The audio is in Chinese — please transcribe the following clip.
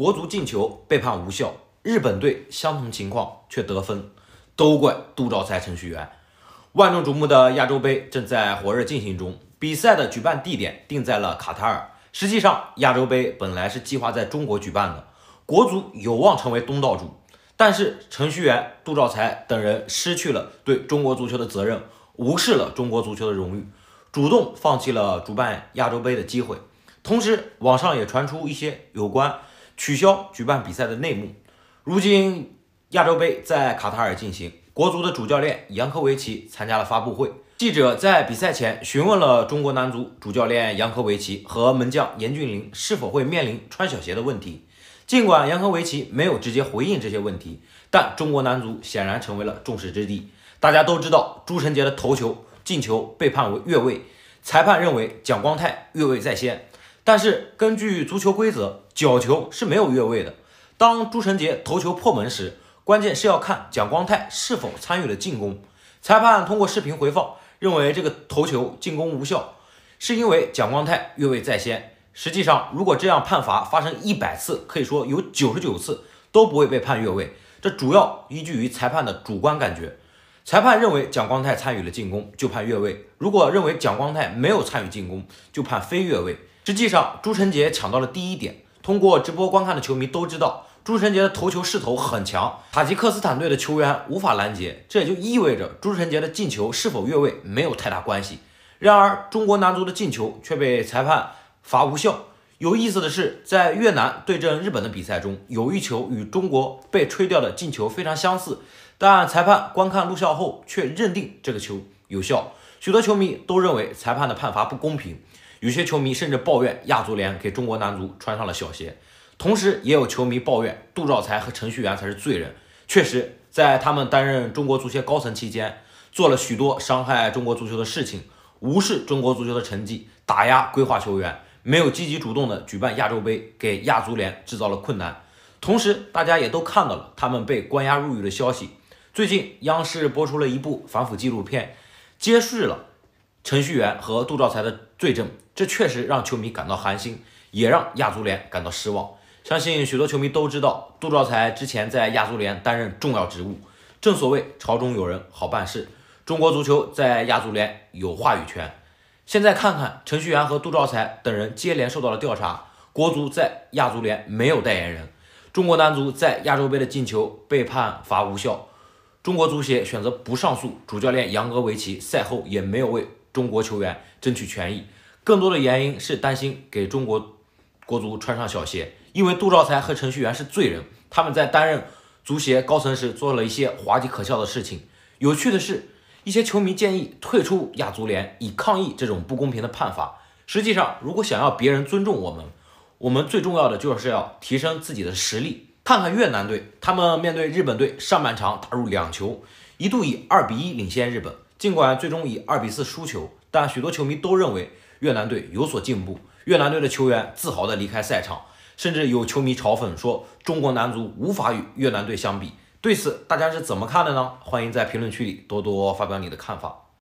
国足进球被判无效，日本队相同情况却得分，都怪杜兆才程序员。万众瞩目的亚洲杯正在火热进行中，比赛的举办地点定在了卡塔尔。实际上，亚洲杯本来是计划在中国举办的，国足有望成为东道主。但是程序员杜兆才等人失去了对中国足球的责任，无视了中国足球的荣誉，主动放弃了主办亚洲杯的机会。同时，网上也传出一些有关。取消举办比赛的内幕。如今，亚洲杯在卡塔尔进行，国足的主教练杨科维奇参加了发布会。记者在比赛前询问了中国男足主教练杨科维奇和门将颜骏凌是否会面临穿小鞋的问题。尽管杨科维奇没有直接回应这些问题，但中国男足显然成为了众矢之的。大家都知道，朱晨杰的头球进球被判为越位，裁判认为蒋光泰越位在先。但是根据足球规则，角球是没有越位的。当朱晨杰头球破门时，关键是要看蒋光泰是否参与了进攻。裁判通过视频回放，认为这个头球进攻无效，是因为蒋光泰越位在先。实际上，如果这样判罚发生一百次，可以说有九十九次都不会被判越位。这主要依据于裁判的主观感觉。裁判认为蒋光泰参与了进攻，就判越位；如果认为蒋光泰没有参与进攻，就判非越位。实际上，朱晨杰抢到了第一点。通过直播观看的球迷都知道，朱晨杰的头球势头很强，塔吉克斯坦队的球员无法拦截。这也就意味着朱晨杰的进球是否越位没有太大关系。然而，中国男足的进球却被裁判罚无效。有意思的是，在越南对阵日本的比赛中，有一球与中国被吹掉的进球非常相似，但裁判观看录像后却认定这个球有效。许多球迷都认为裁判的判罚不公平。有些球迷甚至抱怨亚足联给中国男足穿上了小鞋，同时也有球迷抱怨杜兆才和程序员才是罪人。确实，在他们担任中国足协高层期间，做了许多伤害中国足球的事情，无视中国足球的成绩，打压规划球员，没有积极主动的举办亚洲杯，给亚足联制造了困难。同时，大家也都看到了他们被关押入狱的消息。最近，央视播出了一部反腐纪录片，揭示了。程序员和杜兆才的罪证，这确实让球迷感到寒心，也让亚足联感到失望。相信许多球迷都知道，杜兆才之前在亚足联担任重要职务。正所谓朝中有人好办事，中国足球在亚足联有话语权。现在看看程序员和杜兆才等人接连受到了调查，国足在亚足联没有代言人，中国男足在亚洲杯的进球被判罚无效，中国足协选择不上诉，主教练杨戈维奇赛后也没有为。中国球员争取权益，更多的原因是担心给中国国足穿上小鞋，因为杜兆才和程序员是罪人，他们在担任足协高层时做了一些滑稽可笑的事情。有趣的是，一些球迷建议退出亚足联以抗议这种不公平的判罚。实际上，如果想要别人尊重我们，我们最重要的就是要提升自己的实力。看看越南队，他们面对日本队，上半场打入两球，一度以二比一领先日本。尽管最终以二比四输球，但许多球迷都认为越南队有所进步。越南队的球员自豪地离开赛场，甚至有球迷嘲讽说中国男足无法与越南队相比。对此，大家是怎么看的呢？欢迎在评论区里多多发表你的看法。